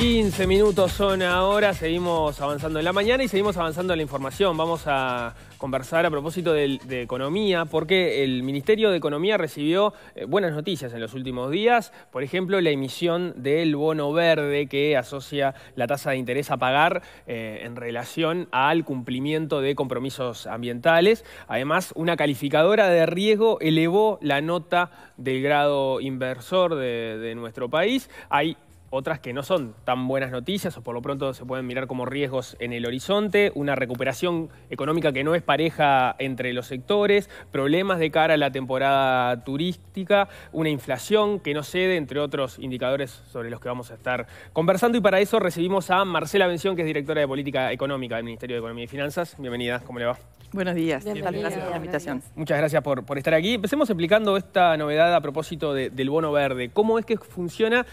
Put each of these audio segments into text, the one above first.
15 minutos son ahora, seguimos avanzando en la mañana y seguimos avanzando en la información. Vamos a conversar a propósito de, economía, porque el Ministerio de Economía recibió eh, buenas noticias en los últimos días. Por ejemplo, la emisión del bono verde que asocia la tasa de interés a pagar eh, en relación al cumplimiento de compromisos ambientales. Además, una calificadora de riesgo elevó la nota del grado inversor de, de nuestro país. Hay otras que no son tan buenas noticias o por lo pronto se pueden mirar como riesgos en el horizonte, una recuperación económica que no es pareja entre los sectores, problemas de cara a la temporada turística, una inflación que no cede, entre otros indicadores sobre los que vamos a estar conversando y para eso recibimos a Marcela Bención, que es directora de Política Económica del Ministerio de Economía y Finanzas. Bienvenida, ¿cómo le va? Buenos días, invitación. Muchas gracias por, estar aquí. Empecemos explicando esta novedad a propósito del bono verde. ¿Cómo es que funciona?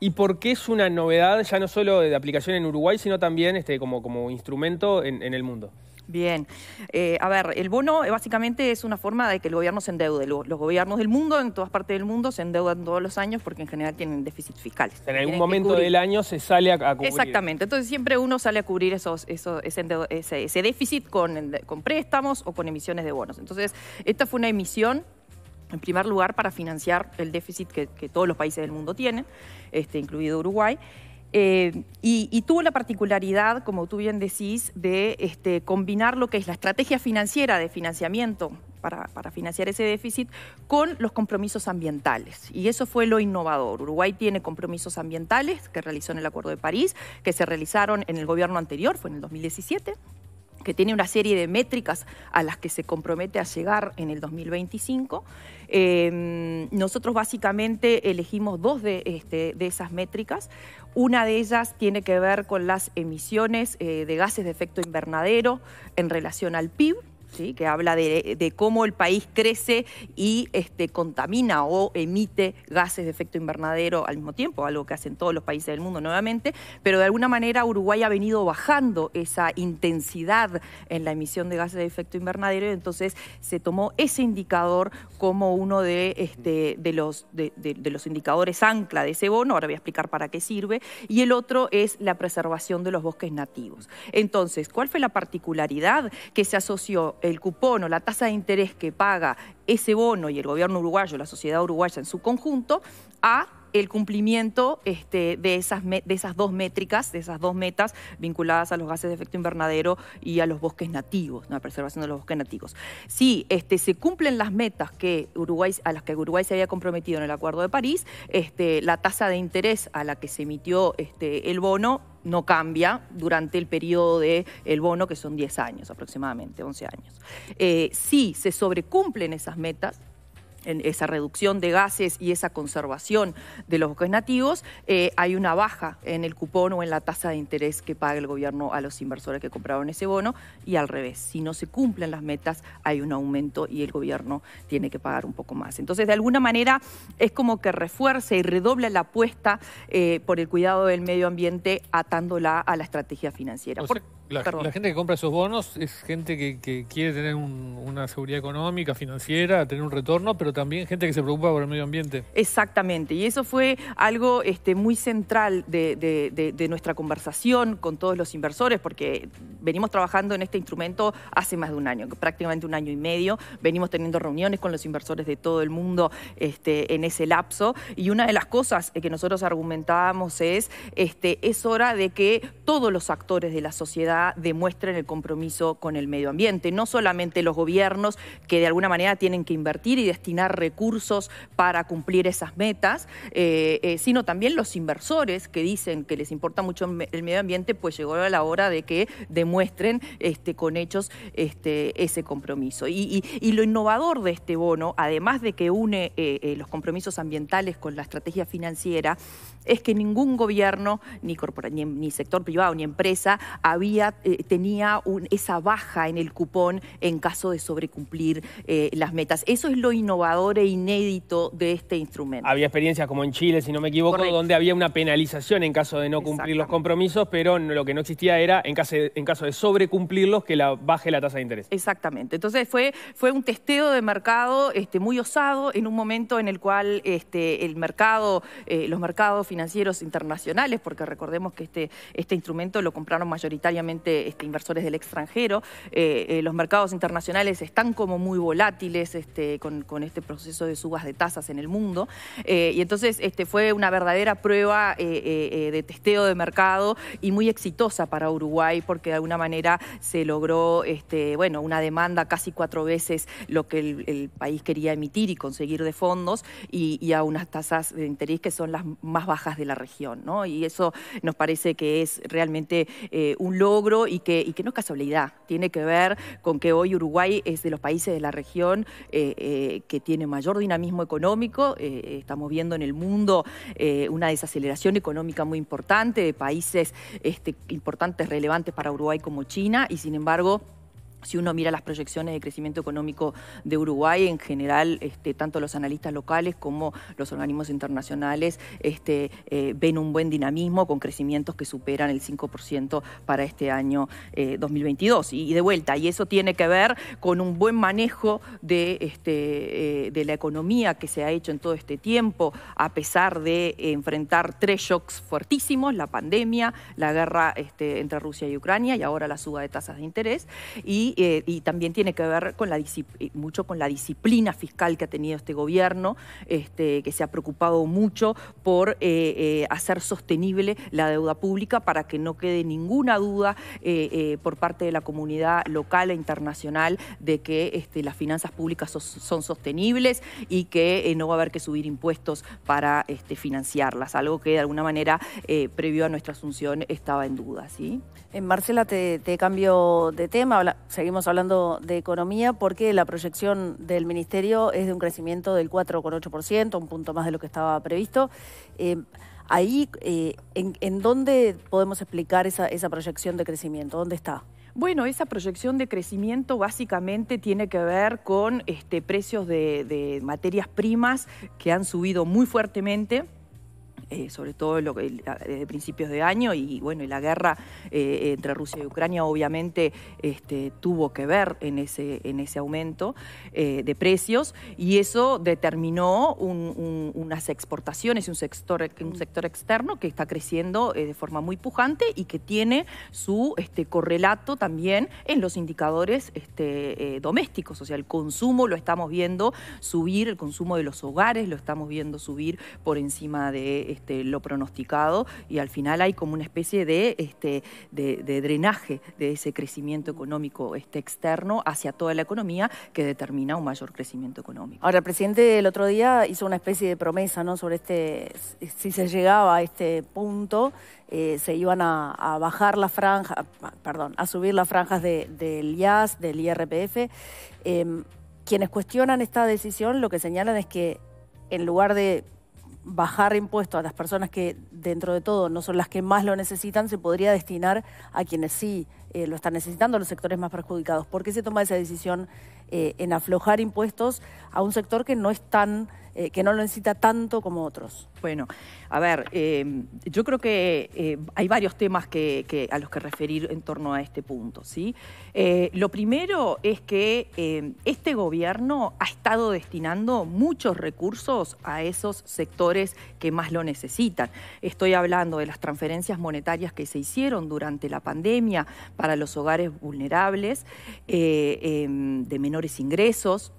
y por qué es una novedad ya no solo de aplicación en Uruguay, sino también este, como, instrumento en, el mundo. Bien. Eh, a ver, el bono eh, básicamente es una forma de que el gobierno se endeude. Los, gobiernos del mundo, en todas partes del mundo, se endeudan todos los años porque en general tienen déficit fiscal. En algún momento del año se sale a, cubrir. Exactamente. Entonces siempre uno sale a cubrir esos, ese, déficit con préstamos o con emisiones de bonos. Entonces, esta fue una emisión en primer lugar, para financiar el déficit que, todos los países del mundo tienen, este, incluido Uruguay. Eh, y, tuvo la particularidad, como tú bien decís, de este, combinar lo que es la estrategia financiera de financiamiento para, para, financiar ese déficit con los compromisos ambientales. Y eso fue lo innovador. Uruguay tiene compromisos ambientales que realizó en el Acuerdo de París, que se realizaron en el gobierno anterior, fue en el 2017 que tiene una serie de métricas a las que se compromete a llegar en el 2025. Em, nosotros básicamente elegimos dos este, de, esas métricas. Una de ellas tiene que ver con las emisiones eh, de gases de efecto invernadero en relación al PIB que habla de, cómo el país crece y este, contamina o emite gases de efecto invernadero al mismo tiempo, algo que hacen todos los países del mundo nuevamente, pero de alguna manera Uruguay ha venido bajando esa intensidad en la emisión de gases de efecto invernadero y entonces se tomó ese indicador como uno de, este, de, los, de los indicadores ancla de ese bono, ahora voy a explicar para qué sirve, y el otro es la preservación de los bosques nativos. Entonces, ¿cuál fue la particularidad que se asoció el cupón o la tasa de interés que paga ese bono y el gobierno uruguayo, la sociedad uruguaya en su conjunto, a el cumplimiento este, de, esas de esas dos métricas, de esas dos metas vinculadas a los gases de efecto invernadero y a los bosques nativos, la preservación de los bosques nativos. Si este, se cumplen las metas que Uruguay, a las que Uruguay se había comprometido en el Acuerdo de París, este, la tasa de interés a la que se emitió este, el bono no cambia durante el periodo del bono, que son 10 años aproximadamente, 11 años. Eh, si se sobrecumplen esas metas, en esa reducción de gases y esa conservación de los bosques nativos, eh, hay una baja en el cupón o en la tasa de interés que paga el gobierno a los inversores que compraron ese bono y al revés, si no se cumplen las metas hay un aumento y el gobierno tiene que pagar un poco más. Entonces, de alguna manera es como que refuerza y redobla la apuesta eh, por el cuidado del medio ambiente atándola a la estrategia financiera. La, gente que compra esos bonos es gente que, quiere tener una seguridad económica, financiera, tener un retorno, pero también gente que se preocupa por el medio ambiente. Exactamente, y eso fue algo este, muy central de, nuestra conversación con todos los inversores, porque venimos trabajando en este instrumento hace más de un año, prácticamente un año y medio, venimos teniendo reuniones con los inversores de todo el mundo este, en ese lapso, y una de las cosas que nosotros argumentábamos es, este, es hora de que todos los actores de la sociedad demuestren el compromiso con el medio ambiente. No solamente los gobiernos que de alguna manera tienen que invertir y destinar recursos para cumplir esas metas, eh, eh, sino también los inversores que dicen que les importa mucho el medio ambiente, pues llegó la hora de que demuestren este, con hechos este, ese compromiso. Y, lo innovador de este bono, además de que une eh, los compromisos ambientales con la estrategia financiera, es que ningún gobierno, ni sector privado, ni empresa había eh, tenía esa baja en el cupón en caso de sobrecumplir eh, las metas. Eso es lo innovador e inédito de este instrumento. Había experiencias como en Chile, si no me equivoco, donde había una penalización en caso de no cumplir los compromisos, pero lo que no existía era, en caso de, en caso sobrecumplirlos, que la, baje la tasa de interés. Exactamente. Entonces fue, un testeo de mercado este, muy osado en un momento en el cual este, el mercado, eh, los mercados financieros internacionales, porque recordemos que este, este instrumento lo compraron mayoritariamente este, inversores del extranjero. Eh, eh, los mercados internacionales están como muy volátiles este, con, este proceso de subas de tasas en el mundo. Eh, y entonces este, fue una verdadera prueba de testeo de mercado y muy exitosa para Uruguay porque de alguna manera se logró bueno, una demanda casi cuatro veces lo que el, país quería emitir y conseguir de fondos y, a unas tasas de interés que son las más bajas de la región. Y eso nos parece que es realmente un logro y que, no es casualidad, tiene que ver con que hoy Uruguay es de los países de la región eh, eh, que tiene mayor dinamismo económico, eh, estamos viendo en el mundo una desaceleración económica muy importante de países este, importantes, relevantes para Uruguay como China y sin embargo si uno mira las proyecciones de crecimiento económico de Uruguay, en general, este, tanto los analistas locales como los organismos internacionales este, eh, ven un buen dinamismo con crecimientos que superan el 5% para este año 2022. Eh, y, de vuelta, y eso tiene que ver con un buen manejo de, este, eh, de la economía que se ha hecho en todo este tiempo, a pesar de enfrentar tres shocks fuertísimos, la pandemia, la guerra este, entre Rusia y Ucrania y ahora la suba de tasas de interés. Y eh, y también tiene que ver con la eh, mucho con la disciplina fiscal que ha tenido este gobierno, este, que se ha preocupado mucho por eh, hacer sostenible la deuda pública para que no quede ninguna duda por parte de la comunidad local e internacional de que este, las finanzas públicas son sostenibles y que no va a haber que subir impuestos para este, financiarlas, algo que de alguna manera previo a nuestra asunción estaba en duda. ¿sí? Marcela, te, te cambio de tema seguimos hablando de economía porque la proyección del Ministerio es de un crecimiento del 4,8%, un punto más de lo que estaba previsto. Eh, ahí, eh, en, dónde podemos explicar esa, proyección de crecimiento? ¿Dónde está? Bueno, esa proyección de crecimiento básicamente tiene que ver con este, precios de materias primas que han subido muy fuertemente eh, sobre todo lo, desde principios de año y bueno y la guerra eh, entre Rusia y Ucrania obviamente este, tuvo que ver en ese en ese aumento eh, de precios y eso determinó unas exportaciones un sector un sector externo que está creciendo de forma muy pujante y que tiene su este, correlato también en los indicadores este, domésticos o sea el consumo lo estamos viendo subir el consumo de los hogares lo estamos viendo subir por encima de este, lo pronosticado y al final hay como una especie de, este, de, drenaje de ese crecimiento económico este, externo hacia toda la economía que determina un mayor crecimiento económico. Ahora, el presidente el otro día hizo una especie de promesa ¿no? sobre este, si se llegaba a este punto, eh, se iban a, bajar las franjas, perdón, a subir las franjas del IAS, del IRPF. Em, quienes cuestionan esta decisión lo que señalan es que en lugar de bajar impuestos a las personas que dentro de todo no son las que más lo necesitan, se podría destinar a quienes sí eh, lo están necesitando, los sectores más perjudicados. ¿Por qué se toma esa decisión eh, en aflojar impuestos a un sector que no es tan... Eh, que no lo necesita tanto como otros. Bueno, a ver, eh, yo creo que eh, hay varios temas a los que referir en torno a este punto. ¿sí? lo primero es que este gobierno ha estado destinando muchos recursos a esos sectores que más lo necesitan. Estoy hablando de las transferencias monetarias que se hicieron durante la pandemia para los hogares vulnerables, em, de menores ingresos,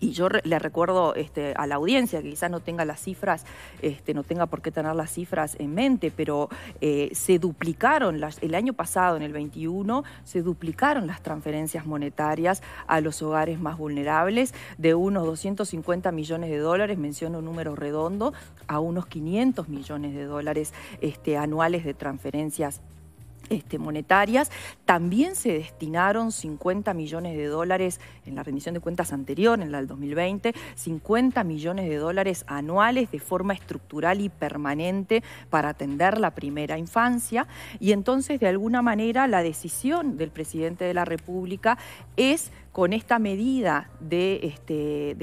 y yo le recuerdo este, a la audiencia, que quizás no tenga las cifras, este, no tenga por qué tener las cifras en mente, pero eh, se duplicaron, el año pasado, en el 21, se duplicaron las transferencias monetarias a los hogares más vulnerables, de unos 250 millones de dólares, menciono un número redondo, a unos 500 millones de dólares este, anuales de transferencias este, monetarias. También se destinaron 50 millones de dólares en la rendición de cuentas anterior, en la del 2020, 50 millones de dólares anuales de forma estructural y permanente para atender la primera infancia. Y entonces, de alguna manera, la decisión del presidente de la República es con esta medida de, este,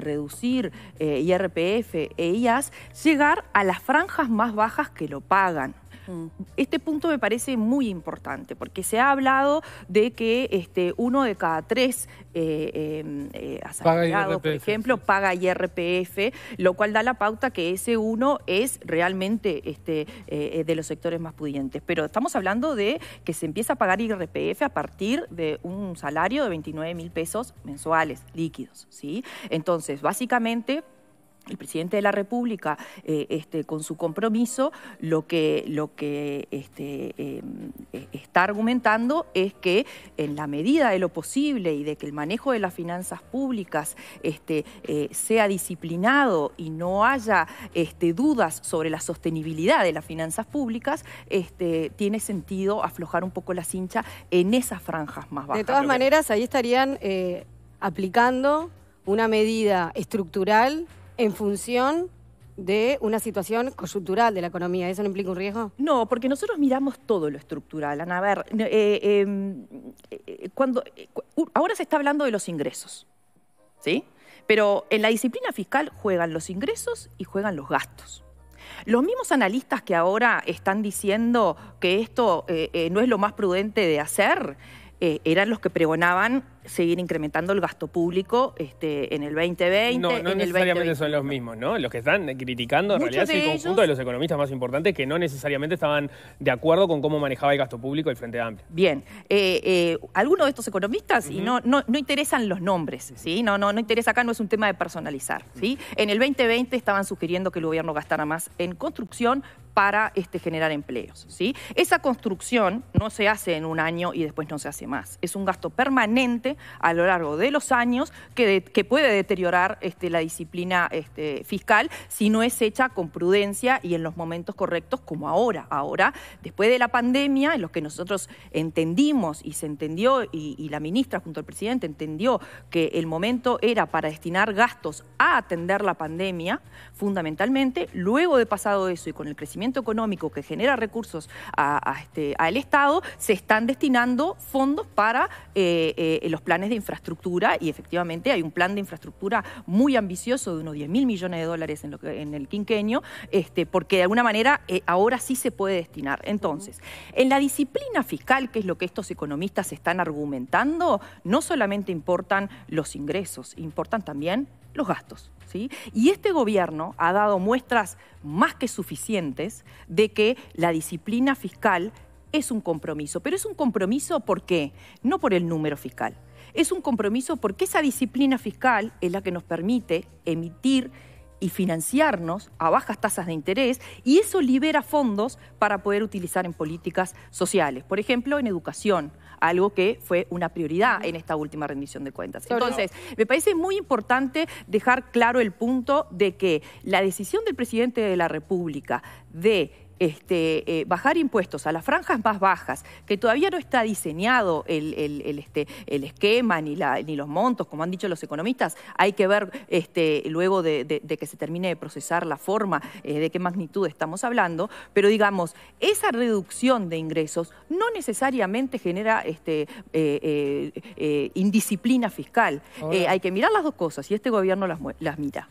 reducir eh, IRPF e IAS, llegar a las franjas más bajas que lo pagan. Mm. Este punto me parece muy importante porque se ha hablado de que este, uno de cada tres eh, em, eh, por ejemplo, paga IRPF, lo cual da la pauta que ese uno es realmente este, eh, de los sectores más pudientes. Pero estamos hablando de que se empieza a pagar IRPF a partir de un salario de 29 mil pesos mensuales líquidos. ¿sí? Entonces, básicamente el presidente de la República, eh, este, con su compromiso, lo que, este, eh, e, está argumentando es que en la medida de lo posible y de que el manejo de las finanzas públicas este, eh, sea disciplinado y no haya dudas sobre la sostenibilidad de las finanzas públicas, tiene sentido aflojar un poco la cincha en esas franjas más bajas. De todas maneras, ahí estarían aplicando una medida estructural en función de una situación coyuntural de la economía. ¿Eso no implica un riesgo? No, porque nosotros miramos todo lo estructural. a ver, eh, em, eh, cuando, eh, ahora se está hablando de los ingresos, ¿sí? Pero en la disciplina fiscal juegan los ingresos y juegan los gastos. Los mismos analistas que ahora están diciendo que esto no es lo más prudente de hacer, eran los que pregonaban seguir incrementando el gasto público este, en el 2020. No, no necesariamente son los mismos, ¿no? Los que están criticando en realidad es el conjunto de los economistas más importantes que no necesariamente estaban de acuerdo con cómo manejaba el gasto público el Frente Amplio. Bien, eh, eh, algunos de estos economistas, y no, no, interesan los nombres, ¿sí? No, no, no interesa acá, no es un tema de personalizar, ¿sí? En el 2020 estaban sugiriendo que el gobierno gastara más en construcción, para este, generar empleos. ¿sí? Esa construcción no se hace en un año y después no se hace más. Es un gasto permanente a lo largo de los años que, puede deteriorar este, la disciplina este, fiscal si no es hecha con prudencia y en los momentos correctos como ahora. Ahora, después de la pandemia, en los que nosotros entendimos y se entendió y, la ministra junto al presidente entendió que el momento era para destinar gastos a atender la pandemia, fundamentalmente, luego de pasado eso y con el crecimiento económico que genera recursos a, a este, al Estado, se están destinando fondos para eh, eh, los planes de infraestructura y efectivamente hay un plan de infraestructura muy ambicioso de unos 10 mil millones de dólares en, el quinqueño este, porque de alguna manera eh, ahora sí se puede destinar. Entonces, en la disciplina fiscal, que es lo que estos economistas están argumentando, no solamente importan los ingresos, importan también los gastos. Y este gobierno ha dado muestras más que suficientes de que la disciplina fiscal es un compromiso, pero es un compromiso ¿por qué? No por el número fiscal, es un compromiso porque esa disciplina fiscal es la que nos permite emitir y financiarnos a bajas tasas de interés y eso libera fondos para poder utilizar en políticas sociales, por ejemplo, en educación, algo que fue una prioridad en esta última rendición de cuentas. Entonces, me parece muy importante dejar claro el punto de que la decisión del presidente de la República de este, eh, bajar impuestos a las franjas más bajas, que todavía no está diseñado el, este, el esquema ni, la, ni los montos, como han dicho los economistas, hay que ver este, luego de, que se termine de procesar la forma, eh, de qué magnitud estamos hablando, pero digamos, esa reducción de ingresos no necesariamente genera este, eh, indisciplina fiscal. hay que mirar las dos cosas y este gobierno las, mira.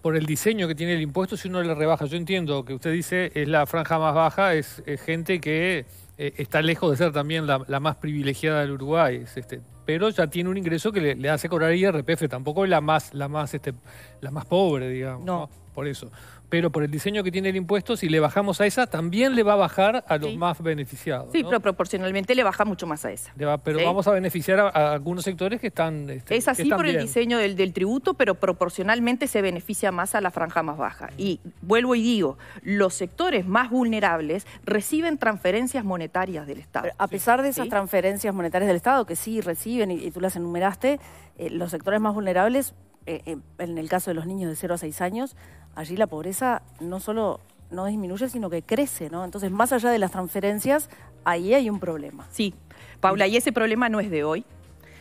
por el diseño que tiene el impuesto, si uno le rebaja, yo entiendo que usted dice es la franja más baja es, gente que eh, está lejos de ser también la, más privilegiada del Uruguay, este, pero ya tiene un ingreso que le, hace cobrar IRPF, tampoco es la más, la más, este, la más pobre, digamos, Por eso pero por el diseño que tiene el impuesto, si le bajamos a esa, también le va a bajar a los más beneficiados. Sí, pero proporcionalmente le baja mucho más a esa. pero vamos a beneficiar a, algunos sectores que están... Este, es así por el diseño del, tributo, pero proporcionalmente se beneficia más a la franja más baja. Y vuelvo y digo, los sectores más vulnerables reciben transferencias monetarias del Estado. a pesar de esas transferencias monetarias del Estado, que sí reciben y, tú las enumeraste, eh, los sectores más vulnerables, eh, eh, en el caso de los niños de 0 a 6 años, allí la pobreza no solo no disminuye, sino que crece, ¿no? Entonces, más allá de las transferencias, ahí hay un problema. Sí, Paula, y ese problema no es de hoy.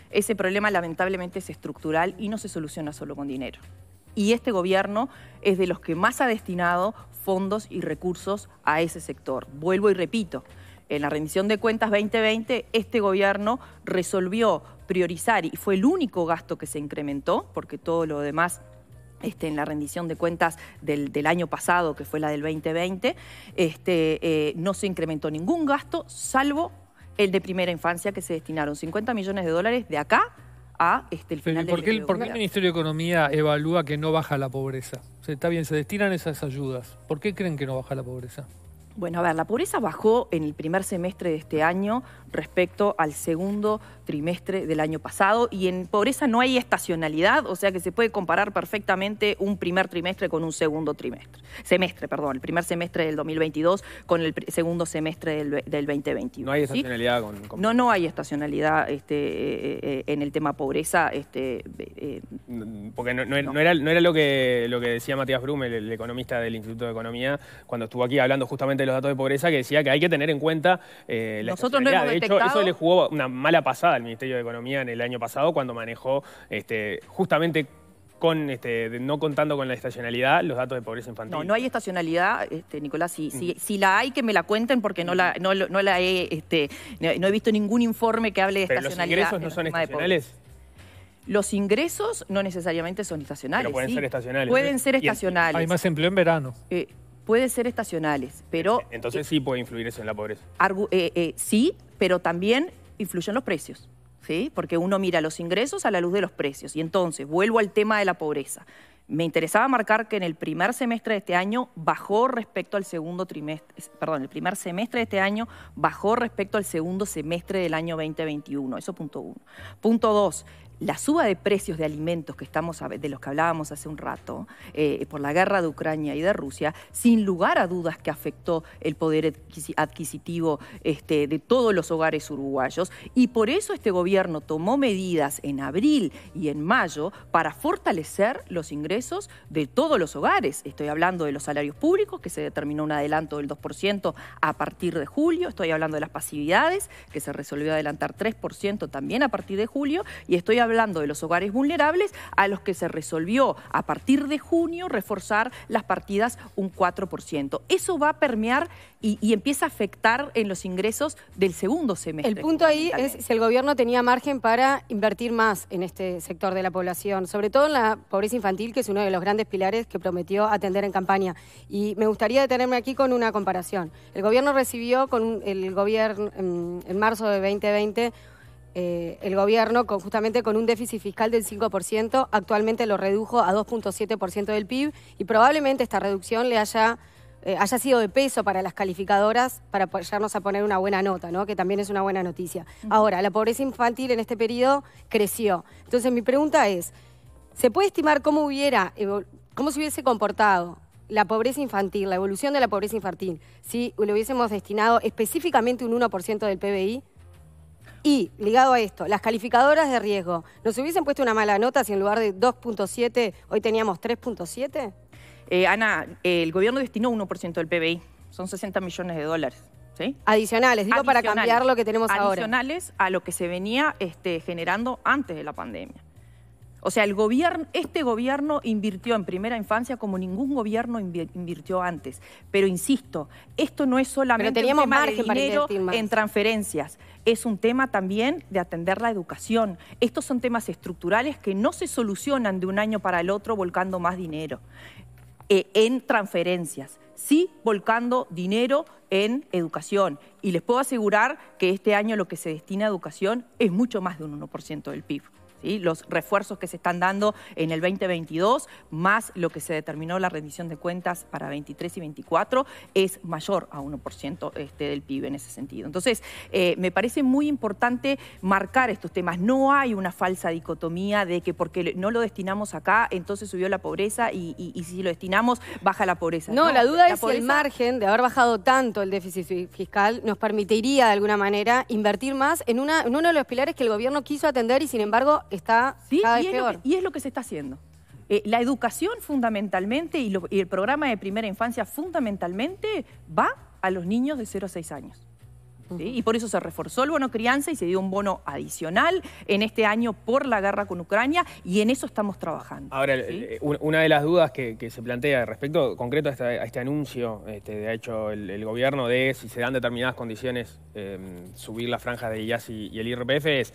Ese problema lamentablemente es estructural y no se soluciona solo con dinero. Y este gobierno es de los que más ha destinado fondos y recursos a ese sector. Vuelvo y repito, en la rendición de cuentas 2020, este gobierno resolvió priorizar y fue el único gasto que se incrementó, porque todo lo demás este, en la rendición de cuentas del, año pasado, que fue la del 2020, este, eh, no se incrementó ningún gasto, salvo el de primera infancia, que se destinaron 50 millones de dólares de acá a este, el final ¿Por qué, ¿Por el Ministerio de Economía evalúa que no baja la pobreza? está bien, se destinan esas ayudas. ¿Por qué creen que no baja la pobreza? Bueno, a ver, la pobreza bajó en el primer semestre de este año respecto al segundo trimestre del año pasado y en pobreza no hay estacionalidad, o sea que se puede comparar perfectamente un primer trimestre con un segundo trimestre, semestre, perdón, el primer semestre del 2022 con el segundo semestre del, 2021. No hay estacionalidad con, No, no hay estacionalidad este, eh, eh, en el tema pobreza. Este, eh, mm, Porque no, Era, lo que, lo que decía Matías Brum, el economista del Instituto de Economía, cuando estuvo aquí hablando justamente de los datos de pobreza que decía que hay que tener en cuenta eh, la Nosotros no hemos De hecho, eso le jugó una mala pasada al Ministerio de Economía en el año pasado cuando manejó este, justamente con este, no contando con la estacionalidad, los datos de pobreza infantil. No, no hay estacionalidad, este, Nicolás. Si, mm. si, la hay, que me la cuenten porque no la, mm. no, la he, este, no, he visto ningún informe que hable de estacionalidad. ¿Los ingresos no son estacionales? Los ingresos no necesariamente son estacionales. Pero pueden ser estacionales. Pueden ser estacionales. Hay más empleo en verano. Eh, puede ser estacionales, pero... Entonces sí puede influir eso en la pobreza. Eh, eh, sí, pero también influyen los precios, ¿sí? Porque uno mira los ingresos a la luz de los precios. Y entonces, vuelvo al tema de la pobreza. Me interesaba marcar que en el primer semestre de este año bajó respecto al segundo trimestre, perdón, el primer semestre de este año bajó respecto al segundo semestre del año 2021. Eso punto uno. Punto dos, la suba de precios de alimentos que estamos, de los que hablábamos hace un rato, eh, por la guerra de Ucrania y de Rusia, sin lugar a dudas que afectó el poder adquisitivo este, de todos los hogares uruguayos. Y por eso este gobierno tomó medidas en abril y en mayo para fortalecer los ingresos de todos los hogares. Estoy hablando de los salarios públicos, que se determinó un adelanto del 2% a partir de julio. Estoy hablando de las pasividades, que se resolvió adelantar 3% también a partir de julio. Y estoy hablando de los hogares vulnerables, a los que se resolvió a partir de junio reforzar las partidas un 4%. Eso va a permear y, empieza a afectar en los ingresos del segundo semestre. El punto ahí es si el gobierno tenía margen para invertir más en este sector de la población, sobre todo en la pobreza infantil, que es uno de los grandes pilares que prometió atender en campaña. Y me gustaría detenerme aquí con una comparación. El gobierno recibió con el gobierno mm, en marzo de 2020 eh, el gobierno justamente con un déficit fiscal del 5%, actualmente lo redujo a 2.7% del PIB y probablemente esta reducción le haya, eh, haya sido de peso para las calificadoras para apoyarnos a poner una buena nota, ¿no? que también es una buena noticia. Ahora, la pobreza infantil en este periodo creció. Entonces mi pregunta es, ¿se puede estimar cómo, hubiera, cómo se hubiese comportado la pobreza infantil, la evolución de la pobreza infantil, si le hubiésemos destinado específicamente un 1% del PBI y, ligado a esto, las calificadoras de riesgo, ¿nos hubiesen puesto una mala nota si en lugar de 2.7 hoy teníamos 3.7? Eh, Ana, el gobierno destinó 1% del PBI, son 60 millones de dólares. Adicionales, digo, para cambiar lo que tenemos ahora. Adicionales a lo que se venía este, generando antes de la pandemia. O sea, el gobierno, este gobierno invirtió en primera infancia como ningún gobierno invirtió antes. Pero insisto, esto no es solamente dinero en transferencias. Es un tema también de atender la educación. Estos son temas estructurales que no se solucionan de un año para el otro volcando más dinero eh, en transferencias, sí volcando dinero en educación. Y les puedo asegurar que este año lo que se destina a educación es mucho más de un 1% del PIB los refuerzos que se están dando en el 2022, más lo que se determinó la rendición de cuentas para 23 y 24, es mayor a 1% este, del PIB en ese sentido. Entonces, eh, me parece muy importante marcar estos temas. No hay una falsa dicotomía de que porque no lo destinamos acá, entonces subió la pobreza y, si lo destinamos, baja la pobreza. No, la duda es el margen de haber bajado tanto el déficit fiscal nos permitiría de alguna manera invertir más en, en uno de los pilares que el gobierno quiso atender y sin embargo está ¿Sí? y es Lo que, se está haciendo. Eh, la educación fundamentalmente y, el programa de primera infancia fundamentalmente va a los niños de 0 a 6 años. Y por eso se reforzó el bono crianza y se dio un bono adicional en este año por la guerra con Ucrania y en eso estamos trabajando. Ahora, eh, eh, una de las dudas que, se plantea respecto concreto a este, anuncio este, de hecho el, gobierno de si se dan determinadas condiciones em, subir las franjas de IAS y, y, el IRPF es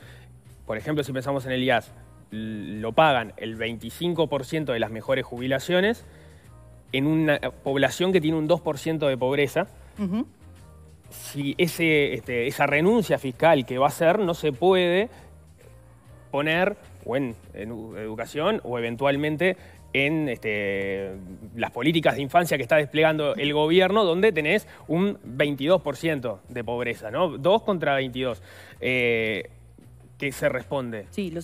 por ejemplo, si pensamos en el IAS, lo pagan el 25% de las mejores jubilaciones en una población que tiene un 2% de pobreza. Si ese, este, esa renuncia fiscal que va a ser no se puede poner o en, educación o eventualmente en este, las políticas de infancia que está desplegando el gobierno, donde tenés un 22% de pobreza, ¿no? 2 contra 22. ¿Qué se responde? Sí, lo,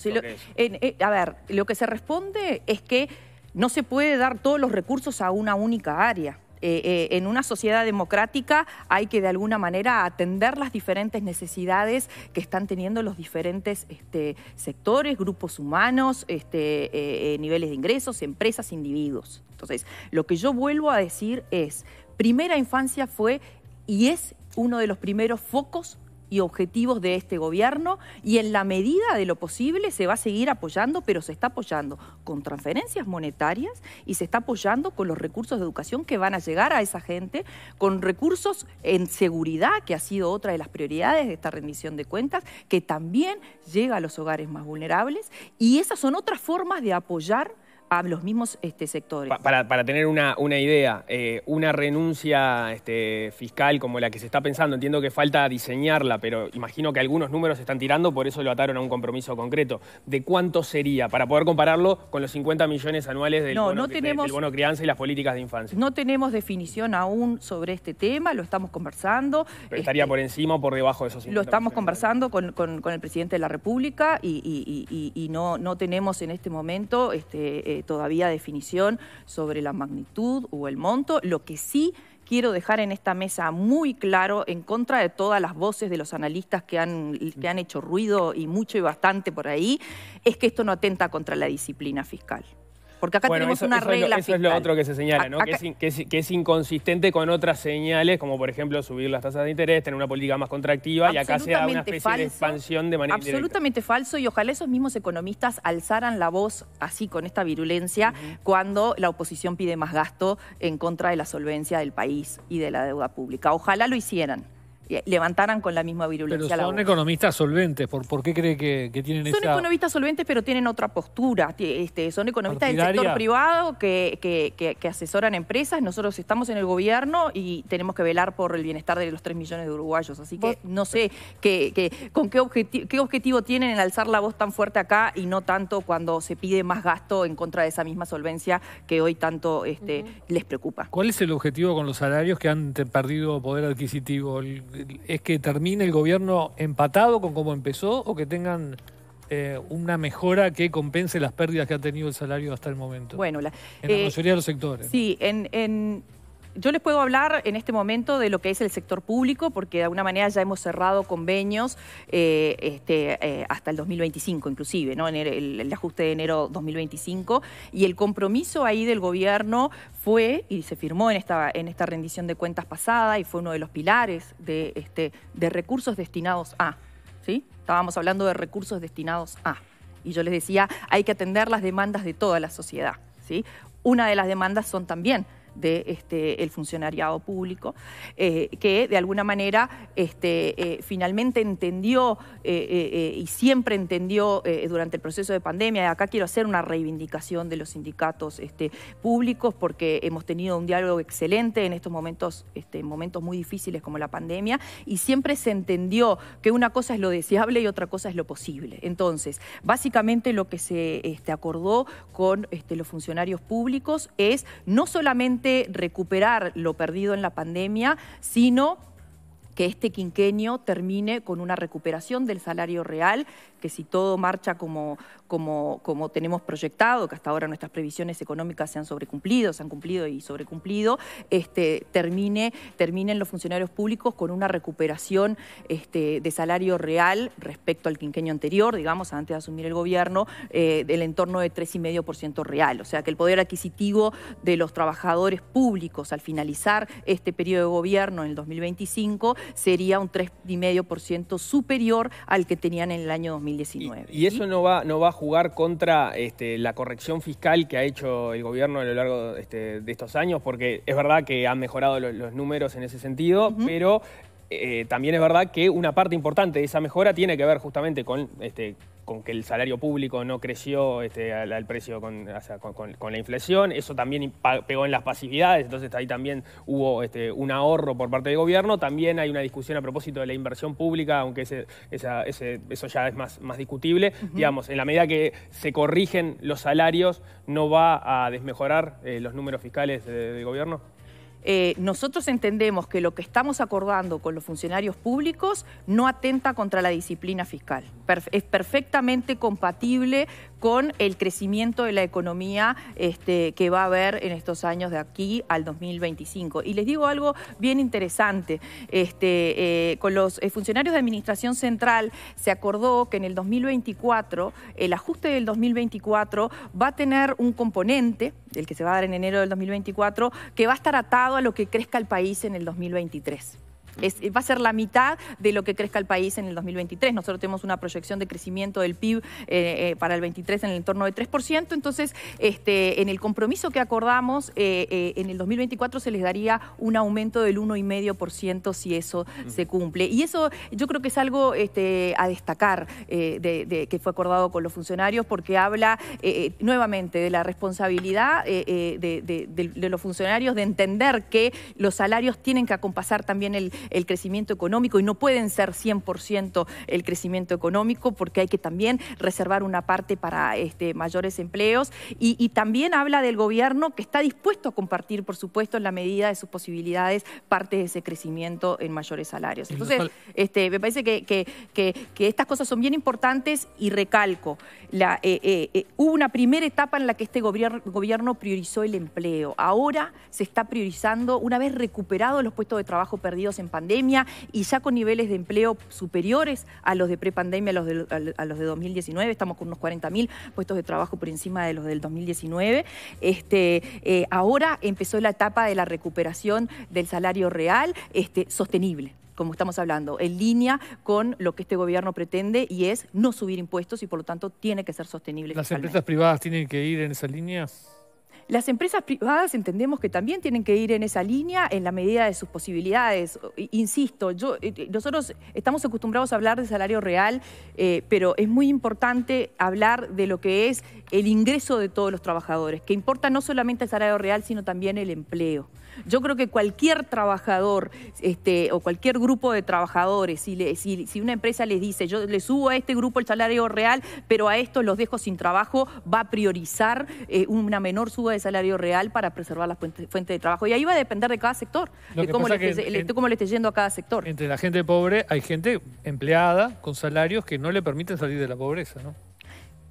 eh, a ver, lo que se responde es que no se puede dar todos los recursos a una única área. Eh, eh, en una sociedad democrática hay que de alguna manera atender las diferentes necesidades que están teniendo los diferentes este, sectores, grupos humanos, este, niveles de ingresos, empresas, individuos. Entonces, lo que yo vuelvo a decir es, primera infancia fue y es uno de los primeros focos y objetivos de este gobierno y en la medida de lo posible se va a seguir apoyando, pero se está apoyando con transferencias monetarias y se está apoyando con los recursos de educación que van a llegar a esa gente, con recursos en seguridad, que ha sido otra de las prioridades de esta rendición de cuentas, que también llega a los hogares más vulnerables y esas son otras formas de apoyar a los mismos este, sectores. para, tener una, idea, eh, una renuncia este, fiscal como la que se está pensando, entiendo que falta diseñarla, pero imagino que algunos números se están tirando, por eso lo ataron a un compromiso concreto. ¿De cuánto sería? Para poder compararlo con los 50 millones anuales del, no, bono, bono crianza y las políticas de infancia. No tenemos definición aún sobre este tema, lo estamos conversando. ¿Estaría este, por encima o por debajo de esos 50 Lo estamos conversando con, el presidente de la República y, no, no tenemos en este momento... Eh, todavía definición sobre la magnitud o el monto. Lo que sí quiero dejar en esta mesa muy claro, en contra de todas las voces de los analistas que que han hecho ruido y mucho y bastante por ahí, es que esto no atenta contra la disciplina fiscal. Porque acá tenemos una regla. Es lo, eso es lo otro que se señala, ¿no? Que, es, inconsistente con otras señales, como por ejemplo subir las tasas de interés, tener una política más contractiva y acá se da una especie de expansión de manera Absolutamente falso y ojalá esos mismos economistas alzaran la voz así con esta virulencia cuando la oposición pide más gasto en contra de la solvencia del país y de la deuda pública. Ojalá lo hicieran. Eh, levantaran con la misma virulencia. Pero son economistas solventes, ¿por, qué cree que, tienen eso? Son economistas solventes, pero tienen otra postura. Este, son economistas del sector privado que, asesoran empresas. Nosotros estamos en el gobierno y tenemos que velar por el bienestar de los 3 millones de uruguayos. Así que no sé con qué, objetivo, tienen en alzar la voz tan fuerte acá y no tanto cuando se pide más gasto en contra de esa misma solvencia que hoy tanto este, les preocupa. ¿Cuál es el objetivo con los salarios que han perdido poder adquisitivo? es que termine el gobierno empatado con cómo empezó o que tengan eh, una mejora que compense las pérdidas que ha tenido el salario hasta el momento? Bueno, la, en la eh, mayoría de los sectores. Sí, en yo les puedo hablar en este momento de lo que es el sector público, porque de alguna manera ya hemos cerrado convenios eh, este, eh, hasta el 2025 inclusive, ¿no? en el, ajuste de enero 2025, y el compromiso ahí del gobierno fue, y se firmó en esta, rendición de cuentas pasada, y fue uno de los pilares de, este, de recursos destinados a, ¿sí? Estábamos hablando de recursos destinados a, y yo les decía, hay que atender las demandas de toda la sociedad, ¿sí? Una de las demandas son también de este, el funcionariado público, eh, que de alguna manera este, eh, finalmente entendió eh, y siempre entendió durante el proceso de pandemia, acá quiero hacer una reivindicación de los sindicatos este, públicos porque hemos tenido un diálogo excelente en estos momentos, momentos muy difíciles como la pandemia, y siempre se entendió que una cosa es lo deseable y otra cosa es lo posible. Entonces, básicamente lo que se acordó con los funcionarios públicos es no solamente recuperar lo perdido en la pandemia, sino que este quinquenio termine con una recuperación del salario real, que si todo marcha como, como, tenemos proyectado, que hasta ahora nuestras previsiones económicas se han sobrecumplido, se han cumplido y sobrecumplido, este, termine, terminen los funcionarios públicos con una recuperación este, de salario real respecto al quinquenio anterior, digamos, antes de asumir el gobierno, eh, del entorno de 3,5% real. O sea, que el poder adquisitivo de los trabajadores públicos al finalizar este periodo de gobierno en el 2025 sería un 3,5% superior al que tenían en el año 2019. ¿Y, eso no va, no va a jugar contra este, la corrección fiscal que ha hecho el gobierno a lo largo este, de estos años? Porque es verdad que han mejorado los, números en ese sentido, pero eh, también es verdad que una parte importante de esa mejora tiene que ver justamente con este, con que el salario público no creció este, al, precio con, la inflación, eso también pegó en las pasividades, entonces ahí también hubo este, un ahorro por parte del gobierno, también hay una discusión a propósito de la inversión pública, aunque eso ya es más, discutible, digamos, en la medida que se corrigen los salarios, ¿no va a desmejorar eh, los números fiscales del gobierno? Eh, nosotros entendemos que lo que estamos acordando con los funcionarios públicos no atenta contra la disciplina fiscal. es perfectamente compatible con el crecimiento de la economía este, que va a haber en estos años de aquí al 2025. Y les digo algo bien interesante. Este, eh, con los eh, funcionarios de Administración Central se acordó que en el 2024, el ajuste del 2024 va a tener un componente el que se va a dar en enero del 2024, que va a estar atado a lo que crezca el país en el 2023 va a ser la mitad de lo que crezca el país en el 2023. Nosotros tenemos una proyección de crecimiento del PIB eh, eh, para el 23 en el entorno de 3%. Entonces, este, en el compromiso que acordamos, eh, en el 2024 se les daría un aumento del 1,5% si eso se cumple. Y eso yo creo que es algo este, a destacar que fue acordado con los funcionarios porque habla nuevamente de la responsabilidad de, de los funcionarios de entender que los salarios tienen que acompasar también el el crecimiento económico y no pueden ser 100% el crecimiento económico porque hay que también reservar una parte para este, mayores empleos y, también habla del gobierno que está dispuesto a compartir, por supuesto, en la medida de sus posibilidades, parte de ese crecimiento en mayores salarios. Entonces, este, me parece que, que, estas cosas son bien importantes y recalco, eh, eh, eh, hubo una primera etapa en la que este gobierno, gobierno priorizó el empleo. Ahora se está priorizando, una vez recuperados los puestos de trabajo perdidos en pandemia y ya con niveles de empleo superiores a los de prepandemia, a los de, a los de 2019. Estamos con unos 40.000 puestos de trabajo por encima de los del 2019. Este, eh, ahora empezó la etapa de la recuperación del salario real este, sostenible como estamos hablando, en línea con lo que este gobierno pretende y es no subir impuestos y por lo tanto tiene que ser sostenible. ¿Las empresas privadas tienen que ir en esa línea? Las empresas privadas entendemos que también tienen que ir en esa línea en la medida de sus posibilidades. Insisto, yo, eh, eh, nosotros estamos acostumbrados a hablar de salario real, eh, pero es muy importante hablar de lo que es el ingreso de todos los trabajadores, que importa no solamente el salario real, sino también el empleo. Yo creo que cualquier trabajador este, o cualquier grupo de trabajadores, si, una empresa les dice, yo le subo a este grupo el salario real, pero a estos los dejo sin trabajo, va a priorizar eh, una menor suba de salario real para preservar las fuentes fuente de trabajo. Y ahí va a depender de cada sector, de cómo le, esté, yendo a cada sector. Entre la gente pobre hay gente empleada con salarios que no le permiten salir de la pobreza, ¿no?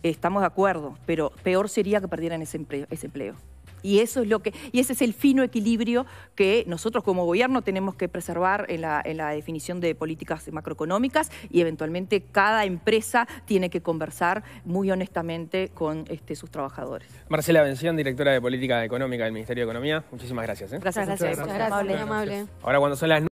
Estamos de acuerdo, pero peor sería que perdieran ese Ese empleo. Y eso es lo que, y ese es el fino equilibrio que nosotros como gobierno tenemos que preservar en la, en la definición de políticas macroeconómicas y eventualmente cada empresa tiene que conversar muy honestamente con este, sus trabajadores. Marcela Bención, directora de Política Económica del Ministerio de Economía, muchísimas gracias. ¿eh? Gracias, gracias. amable. Ahora cuando son las